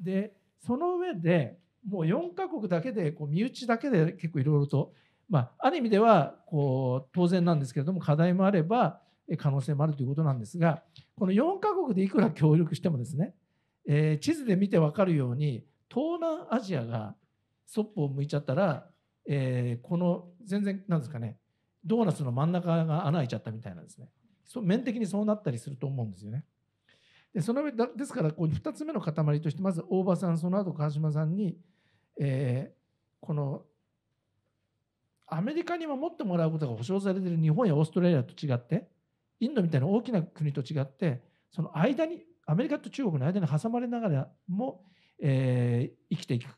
でその上でもう4カ国だけでこう身内だけで結構いろいろと、まあ、ある意味ではこう当然なんですけれども課題もあれば可能性もあるということなんですがこの4カ国でいくら協力してもですね、えー、地図で見て分かるように東南アジアがそっぽを向いちゃったら、えー、この全然なんですかねドーナツの真ん中が穴開いちゃったみたいなんですね。そ面的にそうなったりすると思うんですよね。でその上ですからこう2つ目の塊としてまず大場さんその後川島さんに、えー、このアメリカに守ってもらうことが保証されている日本やオーストラリアと違ってインドみたいな大きな国と違ってその間にアメリカと中国の間に挟まれながらも、えー、生きていく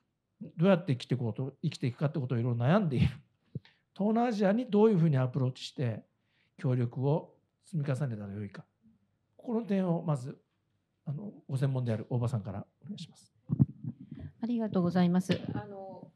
どうやって生きていこうと生きていくかってことをいろいろ悩んでいる東南アジアにどういうふうにアプローチして協力を積み重ねたらよいかこの点をまずあのご専門である大場さんからお願いします。ありがとうございます。あの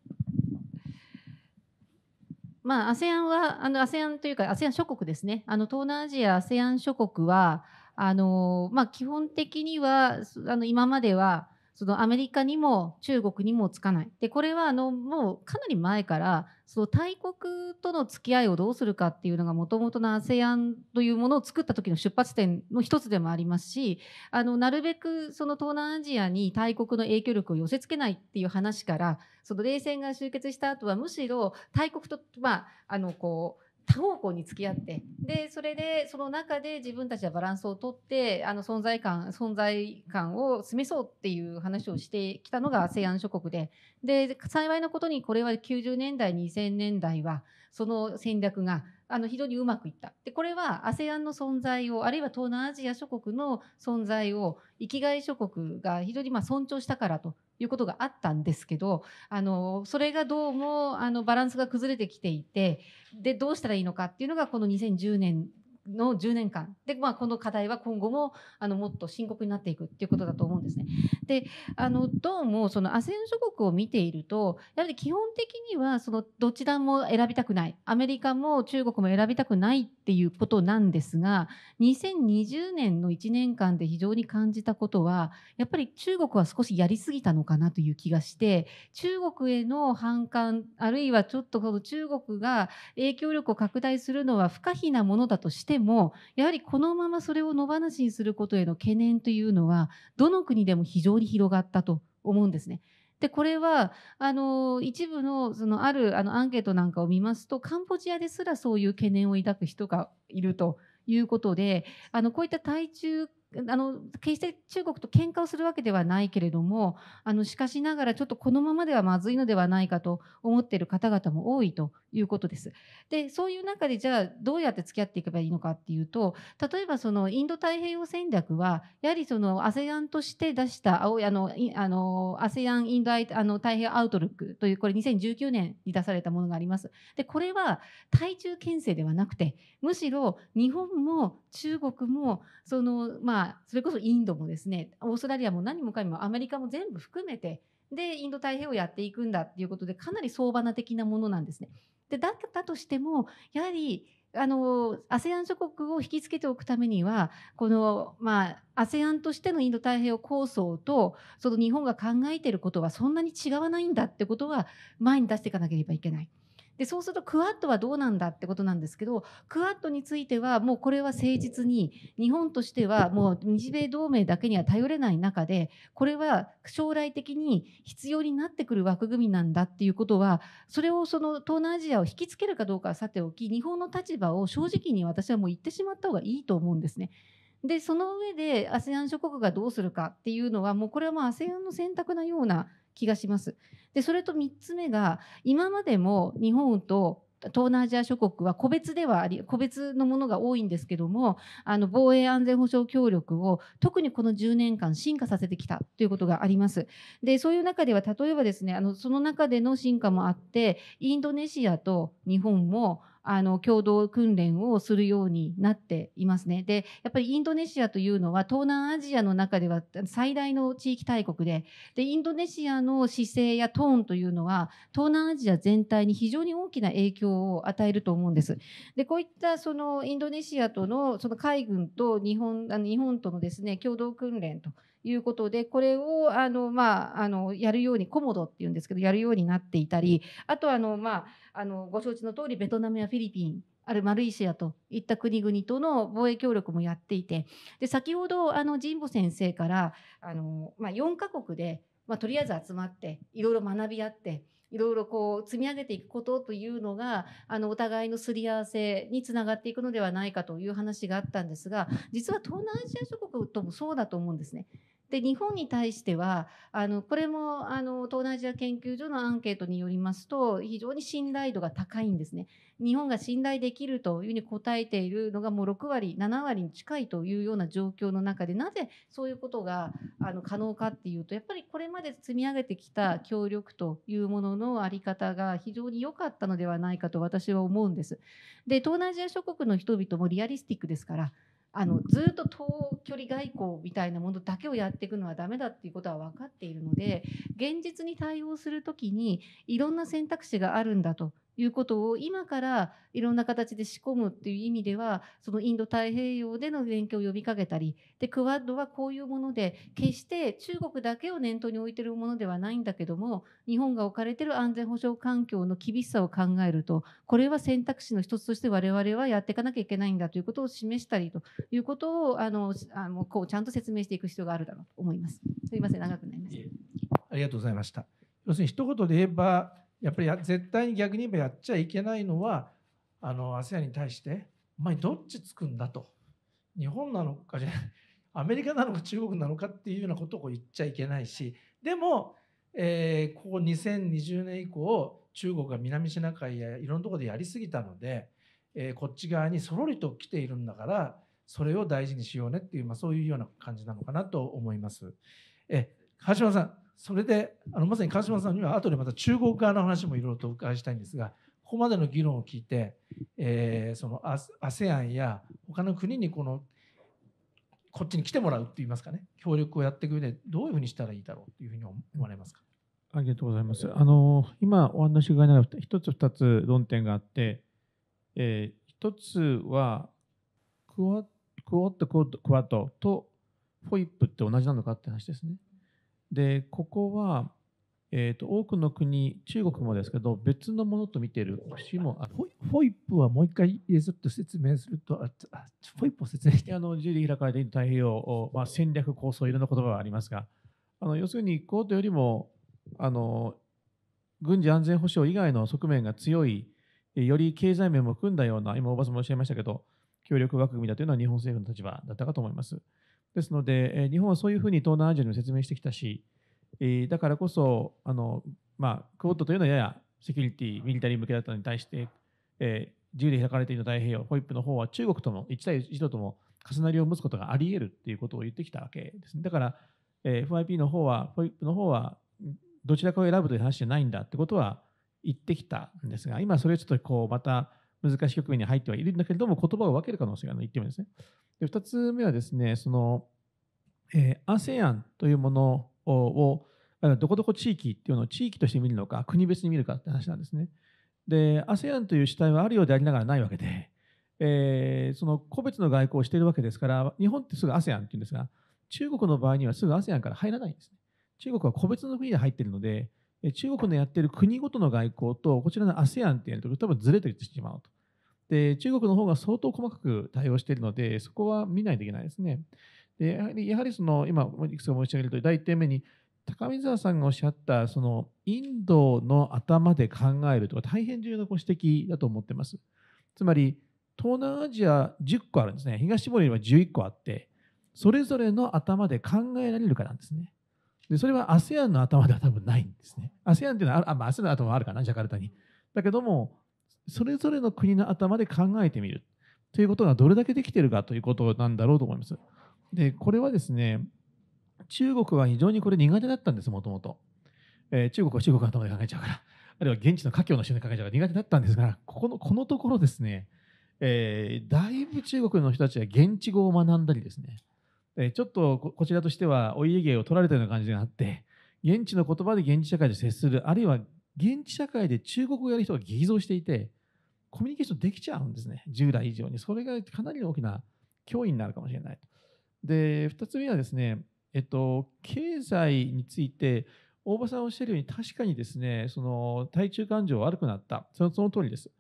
まあ、ASEAN は、あの ASEAN というか ASEAN 諸国ですね。あの東南アジア ASEAN 諸国は、あのまあ、基本的にはあの今まではそのアメリカにも中国にもつかない。で、これはあのもうかなり前から、その大国との付き合いをどうするかっていうのがもともとの ASEAN というものを作った時の出発点の一つでもありますし、あの、なるべくその東南アジアに大国の影響力を寄せ付けないっていう話から、その冷戦が終結した後はむしろ大国と、まあ、あの、こう、多方向に付き合ってでそれでその中で自分たちはバランスをとってあの存在感存在感を示そうっていう話をしてきたのが ASEAN 諸国でで幸いなことにこれは90年代2000年代はその戦略があの非常にうまくいった。でこれは ASEAN の存在をあるいは東南アジア諸国の存在を生きがい諸国が非常にまあ尊重したからということがあったんですけどあのそれがどうもあのバランスが崩れてきていてでどうしたらいいのかっていうのがこの2010年の10年間で、まあ、この課題は今後もあのもっと深刻になっていくっていうことだと思うんですね。であのどうもそのアセン諸国を見ているとやはり基本的にはそのどちらも選びたくないアメリカも中国も選びたくないっていうことなんですが2020年の1年間で非常に感じたことはやっぱり中国は少しやりすぎたのかなという気がして中国への反感あるいはちょっとこの中国が影響力を拡大するのは不可避なものだとしてでもやはりこのままそれを野放しにすることへの懸念というのはどの国でも非常に広がったと思うんですね。でこれはあの一部のそのあるあのアンケートなんかを見ますとカンボジアですらそういう懸念を抱く人がいるということであのこういった対中あの決して中国と喧嘩をするわけではないけれどもあのしかしながらちょっとこのままではまずいのではないかと思っている方々も多いということです。でそういう中でじゃあどうやって付き合っていけばいいのかっていうと例えばそのインド太平洋戦略はやはりその ASEAN として出したあのあの ASEAN インドあの太平洋アウトルックというこれ2019年に出されたものがあります。でこれは対中牽制ではなくてむしろ日本も中国もその、まあ、それこそインドもですねオーストラリアも何もかもアメリカも全部含めてでインド太平洋をやっていくんだっていうことでかなり相場な的なものなんですね。でだったとしてもやはりあの ASEAN 諸国を引きつけておくためにはこの、まあ、ASEAN としてのインド太平洋構想とその日本が考えていることはそんなに違わないんだってことは前に出していかなければいけない。でそうするとクアッドはどうなんだってことなんですけどクアッドについてはもうこれは誠実に日本としてはもう日米同盟だけには頼れない中でこれは将来的に必要になってくる枠組みなんだっていうことはそれをその東南アジアを引きつけるかどうかはさておき日本の立場を正直に私はもう言ってしまった方がいいと思うんですね。でその上で ASEAN 諸国がどうするかっていうのはもうこれはもう ASEAN の選択なような気がします。でそれと3つ目が今までも日本と東南アジア諸国は個別ではあり個別のものが多いんですけどもあの防衛安全保障協力を特にこの10年間進化させてきたということがありますでそういう中では例えばですねあのその中での進化もあってインドネシアと日本もあの共同訓練をするようになっていますね。でやっぱりインドネシアというのは東南アジアの中では最大の地域大国ででインドネシアの姿勢やトーンというのは東南アジア全体に非常に大きな影響を与えると思うんです。でこういったそのインドネシアとのその海軍と日本あの日本とのですね共同訓練ということでこれをあの、まあ、あのやるようにコモドっていうんですけどやるようになっていたりあとあの、まあ、あのご承知の通りベトナムやフィリピンあるマルイシアといった国々との防衛協力もやっていてで先ほどあの神保先生からあの、まあ、4カ国で、まあ、とりあえず集まっていろいろ学び合って。いろいろこう積み上げていくことというのがあのお互いのすり合わせにつながっていくのではないかという話があったんですが実は東南アジア諸国ともそうだと思うんですね。で日本に対してはあのこれもあの東南アジア研究所のアンケートによりますと非常に信頼度が高いんですね。日本が信頼できるというふうに答えているのがもう6割7割に近いというような状況の中でなぜそういうことがあの可能かっていうとやっぱりこれまで積み上げてきた協力というものの在り方が非常に良かったのではないかと私は思うんです。で東南アジア諸国の人々もリアリスティックですからあのずっと遠距離外交みたいなものだけをやっていくのはダメだっていうことは分かっているので現実に対応する時にいろんな選択肢があるんだということを今からいろんな形で仕込むっていう意味ではそのインド太平洋での連携を呼びかけたりでクワッドはこういうもので決して中国だけを念頭に置いてるものではないんだけども日本が置かれてる安全保障環境の厳しさを考えるとこれは選択肢の一つとして我々はやっていかなきゃいけないんだということを示したりということをあのあのこうちゃんと説明していく必要があるだろうと思います。すみません長くなりました。ありがとうございました。要するに一言で言えばやっぱり絶対に逆に言えばやっちゃいけないのはあの ASEAN に対してお前どっちつくんだと日本なのかじゃないアメリカなのか中国なのかっていうようなことを言っちゃいけないしでも、えー、ここ2020年以降中国が南シナ海やいろんなところでやりすぎたので、えー、こっち側にそろりと来ているんだからそれを大事にしようねっていう、まあ、そういうような感じなのかなと思います。え橋本さんそれであのまさに川島さんには後でまた中国側の話もいろいろとお伺いしたいんですがここまでの議論を聞いて、えー、その ASEAN や他の国にこのこっちに来てもらうといいますかね協力をやっていく上でどういうふうにしたらいいだろうというふうに思われますかありがとうございます。あの今お話がなかった1つ2つ論点があって、えー、1つはクワクワッドクワッとフォイップって同じなのかって話ですね。でここは、えーと、多くの国中国もですけど別のものと見ている節もあるフォイップはもう一回ちょっと説明するとあフォイップを説明してあの自由で開かれている太平洋、まあ、戦略構想いろんな言葉がありますがあの要するにコートよりもあの軍事安全保障以外の側面が強いより経済面も含んだような今おばさんもおっしゃいましたけど協力枠組みだというのは日本政府の立場だったかと思います。ですので、日本はそういうふうに東南アジアにも説明してきたし、だからこそ、あのまあ、クオッドというのはややセキュリティ、ミリタリー向けだったのに対して、えー、自由で開かれている太平洋、ホイップの方は中国とも一対一度とも重なりを持つことがあり得るっていうことを言ってきたわけですね。だから、えー、FIP の方は、ホイップの方は、どちらかを選ぶという話じゃないんだってことは言ってきたんですが、今それはちょっとこう、また難しい局面に入ってはいるんだけれども、言葉を分ける可能性がある言ってもですね。で、2つ目はですね、その、え ASEAN というものをどこどこ地域っていうのを地域として見るのか国別に見るかって話なんですね。で ASEAN という主体はあるようでありながらないわけで、えー、その個別の外交をしているわけですから日本ってすぐ ASEAN っていうんですが中国の場合にはすぐ ASEAN から入らないんですね。中国は個別の国で入っているので中国のやっている国ごとの外交とこちらの ASEAN っていうのと多分ずれてしまうと。で中国の方が相当細かく対応しているのでそこは見ないといけないですね。でやはりやはりその今いくつか申し上げると第1点目に高見沢さんがおっしゃったそのインドの頭で考えるとか大変重要なご指摘だと思っています。つまり東南アジア10個あるんですね。東森は11個あって、それぞれの頭で考えられるかなんですね。で、それは ASEAN の頭では多分ないんですね。ASEAN というのは、あ、まあ、ASEAN の頭はあるかな、ジャカルタに。だけども、それぞれの国の頭で考えてみるということがどれだけできているかということなんだろうと思います。でこれはですね中国は非常にこれ苦手だったんですもともと中国は中国の頭で考えちゃうからあるいは現地の華僑の人で考えちゃうから苦手だったんですがここのこのところですね、えー、だいぶ中国の人たちは現地語を学んだりですね、えちょっとこちらとしてはお家芸を取られたような感じがあって現地の言葉で現地社会で接するあるいは現地社会で中国語をやる人が激増していてコミュニケーションできちゃうんですね従来以上にそれがかなり大きな脅威になるかもしれないとで、2つ目はですね、えっと、経済について、大場さんおっしゃるように、確かにですね、その、対中感情悪くなった。そのその通りです。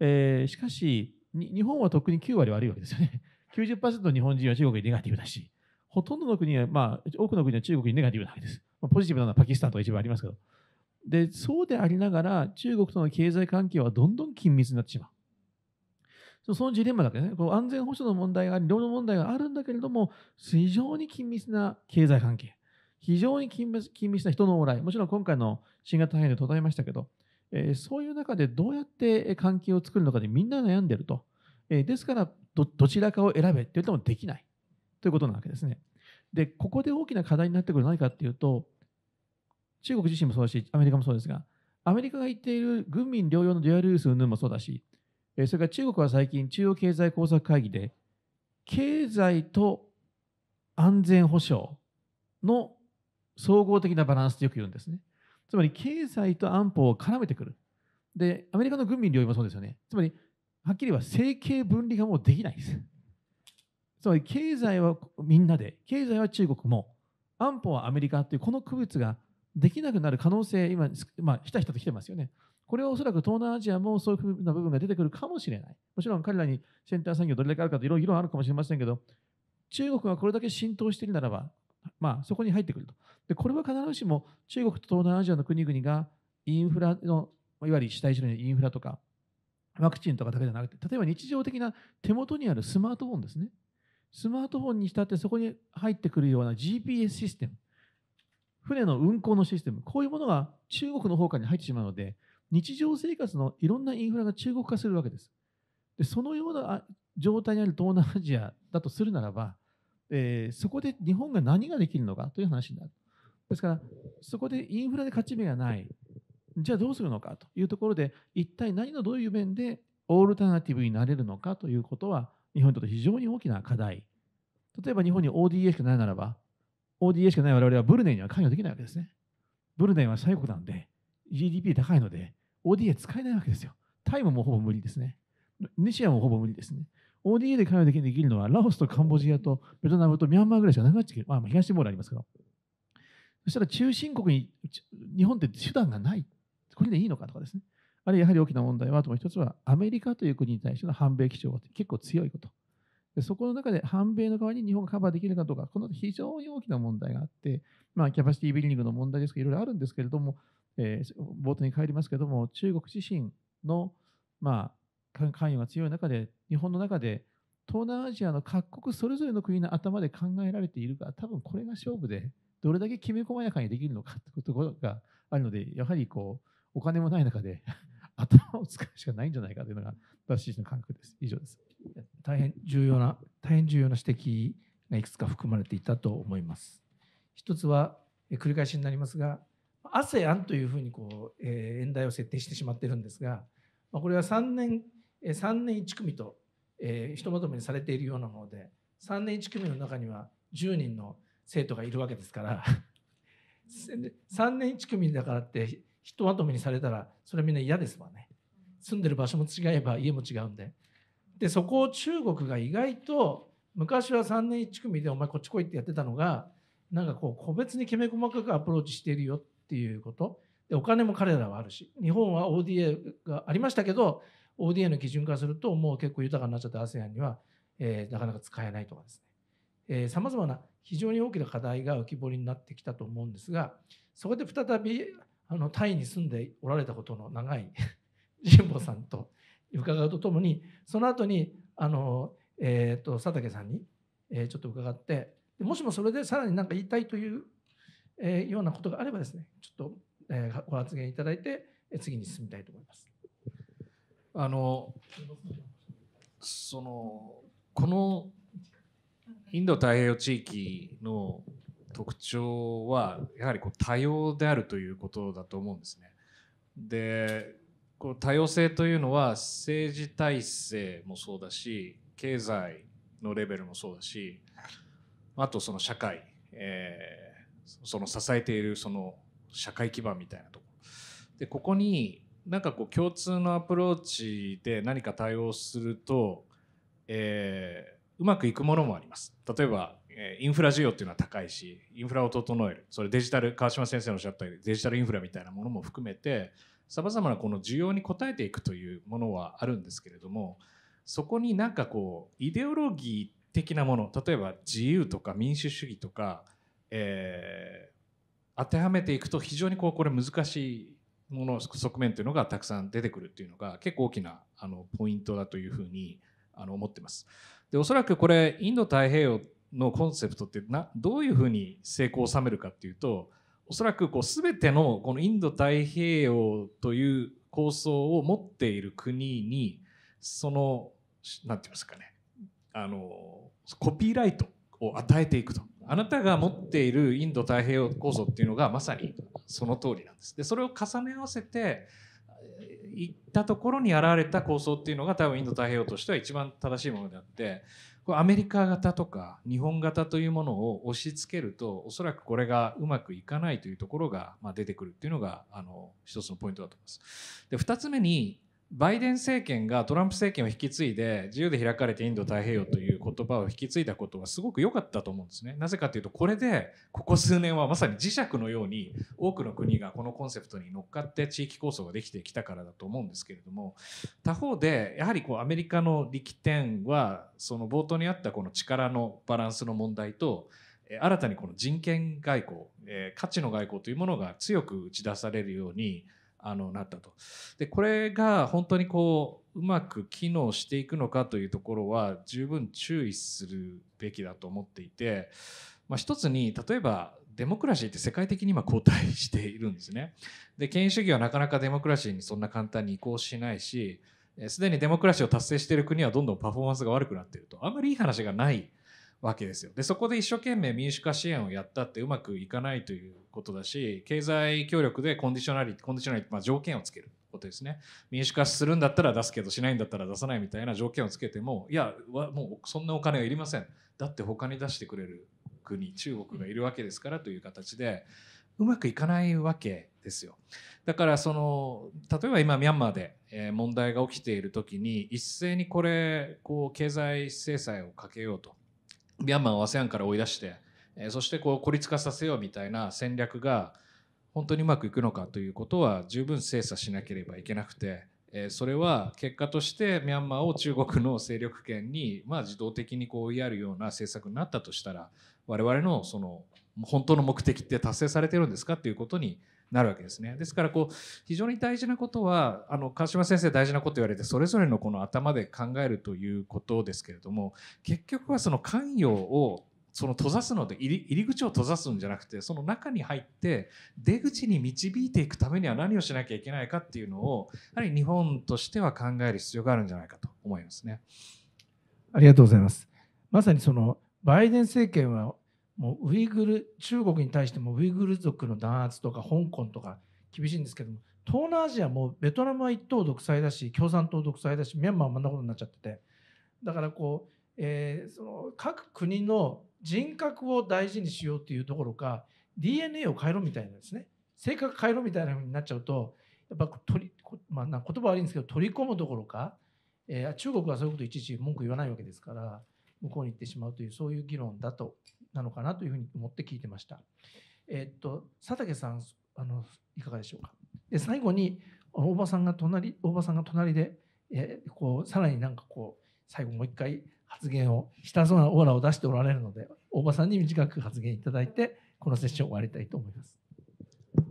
えー、しかし、日本は特に9割悪いわけですよね。90% の日本人は中国にネガティブだし、ほとんどの国は、まあ、多くの国は中国にネガティブなわけです。まあ、ポジティブなのはパキスタンとか一部ありますけど。で、そうでありながら、中国との経済関係はどんどん緊密になってしまう。そのジレンマだけね、この安全保障の問題があり、労働問題があるんだけれども、非常に緊密な経済関係、非常に緊密緊密な人の往来、もちろん今回の新型肺炎で途絶えましたけど、えそういう中でどうやって関係を作るのかでみんな悩んでると。えですからど、どちらかを選べって言ってもできないということなわけですね。で、ここで大きな課題になってくるのは何かっていうと、中国自身もそうだし、アメリカもそうですが、アメリカが言っている軍民両用のデュアルユース云々もそうだし、えそれから中国は最近、中央経済工作会議で、経済と安全保障の総合的なバランスとよく言うんですね。つまり経済と安保を絡めてくる。で、アメリカの軍民両用もそうですよね。つまり、はっきりは政経分離がもうできないです。つまり経済はみんなで、経済は中国も、安保はアメリカというこの区別ができなくなる可能性、今、まあ、ひたひたと来てますよね。これはおそらく東南アジアもそういうふうな部分が出てくるかもしれない。もちろん彼らにセンター産業どれだけあるかといろいろ議論あるかもしれませんけど、中国がこれだけ浸透しているならば、まあ、そこに入ってくると。で、これは必ずしも中国と東南アジアの国々がインフラの、いわゆる主体主義のインフラとか、ワクチンとかだけじゃなくて、例えば日常的な手元にあるスマートフォンですね。スマートフォンにしたってそこに入ってくるような GPS システム。船の運航のシステム、こういうものが中国の方かに入ってしまうので、日常生活のいろんなインフラが中国化するわけです。でそのような状態にある東南アジアだとするならば、えー、そこで日本が何ができるのかという話になる。ですから、そこでインフラで勝ち目がない、じゃあどうするのかというところで、一体何のどういう面でオールタナティブになれるのかということは、日本にとって非常に大きな課題。例えば日本に ODA しかないならば、ODA しかない我々はブルネイには関与できないわけですね。ブルネイは最国なんで GDP 高いので ODA 使えないわけですよ。タイムもほぼ無理ですね。ネシアもほぼ無理ですね。ODA で関与できるのはラオスとカンボジアとベトナムとミャンマーぐらいしかなくなってきて、まあ、東モールありますけど。そしたら中心国に日本って手段がない。これでいいのかとかですね。あるいはやはり大きな問題は、あともう一つはアメリカという国に対しての反米基調が結構強いこと。でそこの中で反米の側に日本がカバーできるかどうか、この非常に大きな問題があって、まあ、キャパシティビルディングの問題ですけど、いろいろあるんですけれども、えー、冒頭に帰りますけども、中国自身の、まあ、関与が強い中で、日本の中で、東南アジアの各国それぞれの国の頭で考えられているが、多分これが勝負で、どれだけきめ細やかにできるのかということがあるので、やはりこう、お金もない中で頭を使うしかないんじゃないかというのが私の感覚です。以上です。大変重要な、大変重要な指摘がいくつか含まれていたと思います。一つは、繰り返しになりますが、a s e a というふうにこう、え演題を設定してしまっているんですが、まあ、これは3年、3年1組と、えー、ひとまとめにされているようなもので、3年1組の中には10人の生徒がいるわけですから、3 年1組だからって、ひとまとめにされたらそれはみんな嫌ですわね住んでる場所も違えば家も違うんででそこを中国が意外と昔は3年1組でお前こっち来いってやってたのがなんかこう個別にきめ細かくアプローチしているよっていうことでお金も彼らはあるし日本は ODA がありましたけど ODA の基準化するともう結構豊かになっちゃった ASEAN には、えー、なかなか使えないとかですねさまざまな非常に大きな課題が浮き彫りになってきたと思うんですがそこで再びあのタイに住んでおられたことの長い神 保さんと伺うとともにその後にあのえっ、と佐竹さんに、えちょっと伺ってもしもそれでさらに何か言いたいという、えようなことがあればですねちょっと、えご発言いただいて次に進みたいと思います。あのそのこのインド太平洋地域の特徴はやはりこう多様であるということだと思うんですね。でこの多様性というのは政治体制もそうだし経済のレベルもそうだしあとその社会、えー、その支えているその社会基盤みたいなところでここになんかこう共通のアプローチで何か対応すると、えー、うまくいくものもあります例えばえインフラ需要っていうのは高いしインフラを整えるそれデジタル川島先生のおっしゃったようにデジタルインフラみたいなものも含めてさまざまなこの需要に応えていくというものはあるんですけれどもそこになんかこうイデオロギー的なもの例えば自由とか民主主義とか、えー、当てはめていくと非常にこうこれ難しいもの側面というのがたくさん出てくるっていうのが結構大きなあのポイントだというふうにあの思ってます。でおそらくこれインド太平洋のコンセプトってなどういうふうに成功を収めるかっていうとおそらくこう全てのこのインド太平洋という構想を持っている国にその何て言いますかねあのコピーライトを与えていくとあなたが持っているインド太平洋構想っていうのがまさにその通りなんです。でそれを重ね合わせていったところに現れた構想っていうのが多分インド太平洋としては一番正しいものであってアメリカ型とか日本型というものを押し付けるとおそらくこれがうまくいかないというところが、まあ、出てくるっていうのがあの一つのポイントだと思います。で2つ目にバイデン政権がトランプ政権を引き継いで自由で開かれてインド太平洋という言葉を引き継いだことはすごく良かったと思うんですね。なぜかというとこれでここ数年はまさに磁石のように多くの国がこのコンセプトに乗っかって地域構想ができてきたからだと思うんですけれども他方でやはりこうアメリカの力点はその冒頭にあったこの力のバランスの問題と新たにこの人権外交価値の外交というものが強く打ち出されるようにあのなったと。でこれが本当にこううまく機能していくのかというところは十分注意するべきだと思っていて、まあ、一つに例えばデモクラシーって世界的に今後退しているんですね。で権威主義はなかなかデモクラシーにそんな簡単に移行しないしすでにデモクラシーを達成している国はどんどんパフォーマンスが悪くなっているとあんまりいい話がない。わけですよ。でそこで一生懸命民主化支援をやったってうまくいかないということだし経済協力でコンディショナリティコンディショナリティ、まあ、条件をつけることですね民主化するんだったら出すけどしないんだったら出さないみたいな条件をつけてもいやもうそんなお金はいりませんだって他に出してくれる国中国がいるわけですからという形でうまくいかないわけですよだからその例えば今ミャンマーで問題が起きている時に一斉にこれこう経済制裁をかけようと。ミャンマーを ASEAN から追い出して、えー、そしてこう孤立化させようみたいな戦略が本当にうまくいくのかということは十分精査しなければいけなくて、えー、それは結果としてミャンマーを中国の勢力圏に、まあ、自動的にこう追いやるような政策になったとしたら我々のその本当の目的って達成されてるんですかっていうことになるわけですね。ですからこう非常に大事なことはあの川島先生大事なこと言われてそれぞれのこの頭で考えるということですけれども結局はその関与をその閉ざすので入り口を閉ざすんじゃなくてその中に入って出口に導いていくためには何をしなきゃいけないかっていうのをやはり日本としては考える必要があるんじゃないかと思いますね。ありがとうございます。まさにそのバイデン政権はもうウイグル中国に対してもウイグル族の弾圧とか香港とか厳しいんですけども東南アジアもベトナムは一党独裁だし共産党独裁だしミャンマーもあんなことになっちゃっててだからこう、えー、その各国の人格を大事にしようっていうところか DNA を変えろみたいなですね性格変えろみたいなふうになっちゃうとやっぱ取り、まあ、言葉悪いんですけど取り込むどころか、えー、中国はそういうこといちいち文句言わないわけですから向こうに行ってしまうというそういう議論だとなのかなというふうに思って聞いてました。えっと佐竹さんあのいかがでしょうか。で最後に大場さんが隣大場さんが隣で、えー、こうさらになんかこう最後もう一回発言をしたそうなオーラを出しておられるので大場さんに短く発言いただいてこのセッション終わりたいと思います。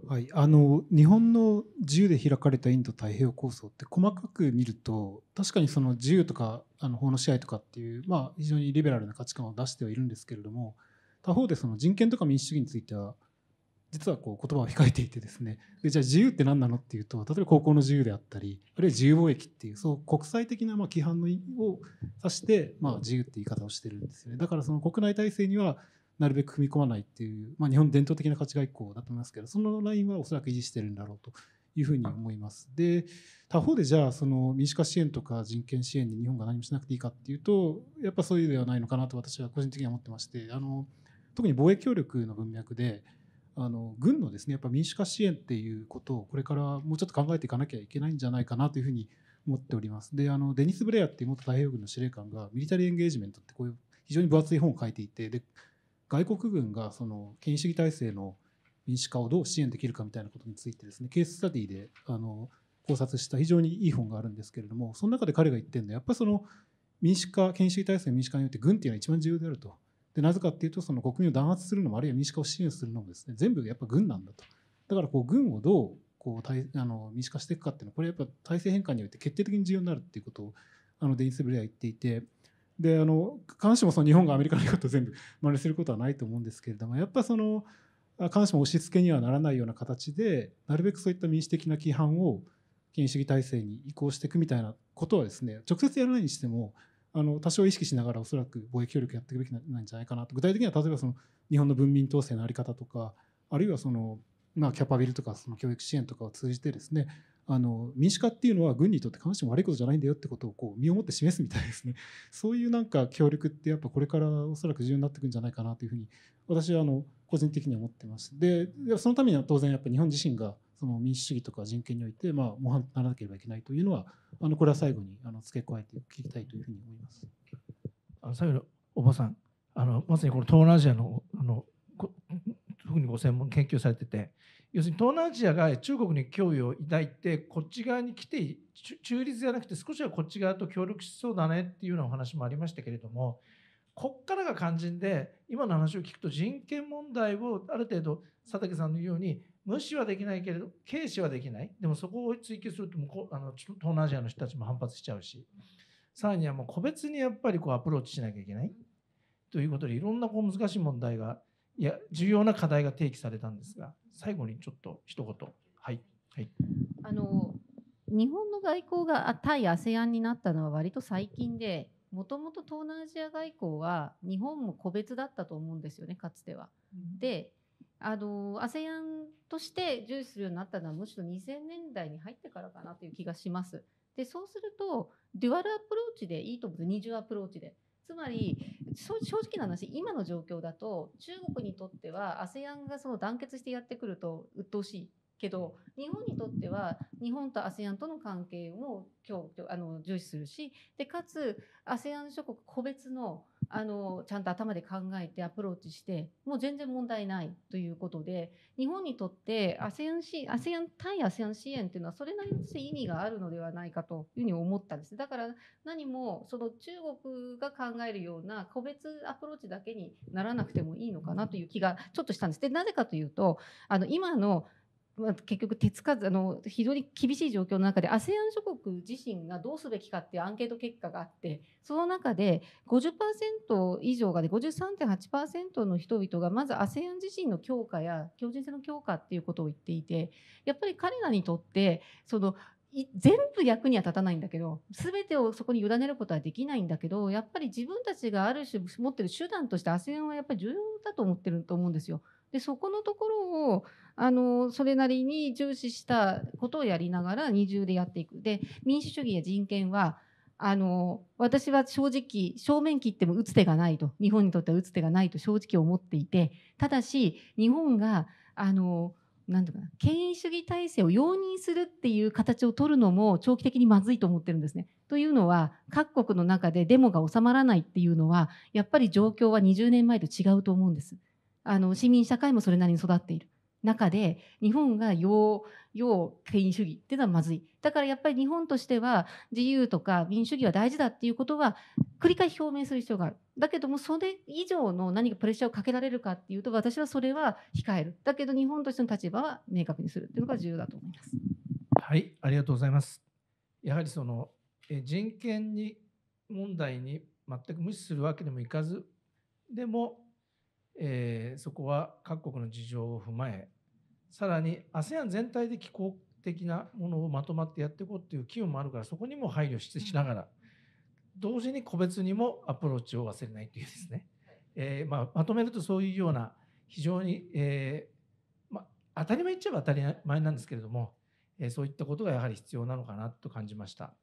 はい、あの日本の自由で開かれたインド太平洋構想って細かく見ると確かにその自由とかあの法の支配とかっていう、まあ、非常にリベラルな価値観を出してはいるんですけれども他方でその人権とか民主主義については実はこう言葉を控えていてですねでじゃあ自由って何なのっていうと例えば高校の自由であったりあるいは自由貿易っていうそう国際的なまあ規範のを指して、まあ、自由って言い方をしてるんですよねだからその国内体制にはなるべく踏み込まないっていう、まあ、日本伝統的な価値外交だと思いますけどそのラインはおそらく維持してるんだろうというふうに思います。で他方でじゃあその民主化支援とか人権支援に日本が何もしなくていいかっていうとやっぱそういうではないのかなと私は個人的には思ってましてあの特に防衛協力の文脈であの軍のですねやっぱ民主化支援っていうことをこれからもうちょっと考えていかなきゃいけないんじゃないかなというふうに思っております。であのデニス・ブレアっていう元太平洋軍の司令官がミリタリーエンゲージメントってこういう非常に分厚い本を書いていてで外国軍がその権威主義体制の民主化をどう支援できるかみたいなことについてですねケーススタディであの考察した非常にいい本があるんですけれどもその中で彼が言ってるのはやっぱりその民主化権威主義体制の民主化によって軍っていうのは一番重要であるとでなぜかっていうとその国民を弾圧するのもあるいは民主化を支援するのもですね全部やっぱ軍なんだとだからこう軍をどうこうあの民主化していくかっていうのはこれやっぱ体制変換において決定的に重要になるっていうことをあのデニス・ブレア言っていてであの必ずしもその日本がアメリカのことを全部真似することはないと思うんですけれどもやっぱその必ずしも押し付けにはならないような形でなるべくそういった民主的な規範を権威主義体制に移行していくみたいなことはですね直接やらないにしてもあの多少意識しながらおそらく貿易協力やっていくべきなんじゃないかなと具体的には例えばその日本の文民統制の在り方とかあるいはその、まあ、キャパビルとかその教育支援とかを通じてですねあの民主化っていうのは軍にとって必ずしも悪いことじゃないんだよってことをこう身をもって示すみたいですね そういうなんか協力ってやっぱこれからおそらく重要になってくんじゃないかなというふうに私はあの個人的には思ってますでそのためには当然やっぱ日本自身がその民主主義とか人権において、まあ、模範とならなければいけないというのは、あのこれは最後にあの付け加えて聞きたいというふうに思います。あの最後のおばさんあのまさにこの東南アジアのあの特にご専門研究されてて要するに東南アジアが中国に脅威を抱いてこっち側に来て中立じゃなくて少しはこっち側と協力しそうだねっていうようなお話もありましたけれどもこっからが肝心で今の話を聞くと人権問題をある程度佐竹さんのように無視はできないけれど軽視はできないでもそこを追求すると向こうあの東南アジアの人たちも反発しちゃうしさらにはもう個別にやっぱりこうアプローチしなきゃいけないということでいろんなこう難しい問題がいや重要な課題が提起されたんですが最後にちょっと一言はい。はい、あの日本の外交が対 ASEAN になったのは割と最近でもともと東南アジア外交は日本も個別だったと思うんですよねかつては。であの ASEAN として重視するようになったのはむしろ2000年代に入ってからかなという気がします。でそうするとデュアルアプローチでいいと思うんです二重アプローチで。つまり正直な話今の状況だと中国にとっては ASEAN がその団結してやってくると鬱陶しいけど日本にとっては日本と ASEAN との関係も今日あの重視するしでかつ ASEAN 諸国個別のあの、ちゃんと頭で考えてアプローチして、もう全然問題ないということで、日本にとって ASEAN 支援、a s e a 対 ASEAN 支援っていうのはそれなりに意味があるのではないかというふうに思ったんです。だから何もその中国が考えるような個別アプローチだけにならなくてもいいのかなという気がちょっとしたんです。で、なぜかというと、あの、今の結局手つかずあの非常に厳しい状況の中で ASEAN 諸国自身がどうすべきかっていうアンケート結果があってその中で50%以上がで53.8%の人々がまず ASEAN 自身の強化や強靭性の強化っていうことを言っていてやっぱり彼らにとってその全部役には立たないんだけど全てをそこに委ねることはできないんだけどやっぱり自分たちがある種持ってる手段として a s e はやっぱり重要だと思ってると思うんですよ。でそこのところをあのそれなりに重視したことをやりながら二重でやっていく。で民主主義や人権はあの私は正直正面切っても打つ手がないと日本にとっては打つ手がないと正直思っていてただし日本があのなんていうか権威主義体制を容認するっていう形を取るのも長期的にまずいと思ってるんですね。というのは各国の中でデモが収まらないっていうのはやっぱり状況は20年前と違うと思うんです。あの市民社会もそれなりに育っている。中で日本が要要権威主義っていうのはまずいだからやっぱり日本としては自由とか民主主義は大事だっていうことは繰り返し表明する必要があるだけどもそれ以上の何かプレッシャーをかけられるかっていうと私はそれは控えるだけど日本としての立場は明確にするっていうのが重要だと思います。はいありがとうございますやはりその人権に問題に全く無視するわけにもいかずでもえー、そこは各国の事情を踏まえさらに ASEAN 全体で気候的なものをまとまってやっていこうっていう機運もあるからそこにも配慮ししながら、同時に個別にもアプローチを忘れないというですね、えー、まあ、まとめるとそういうような非常に、えー、まあ、当たり前っちゃえば当たり前なんですけれども、えそういったことがやはり必要なのかなと感じました。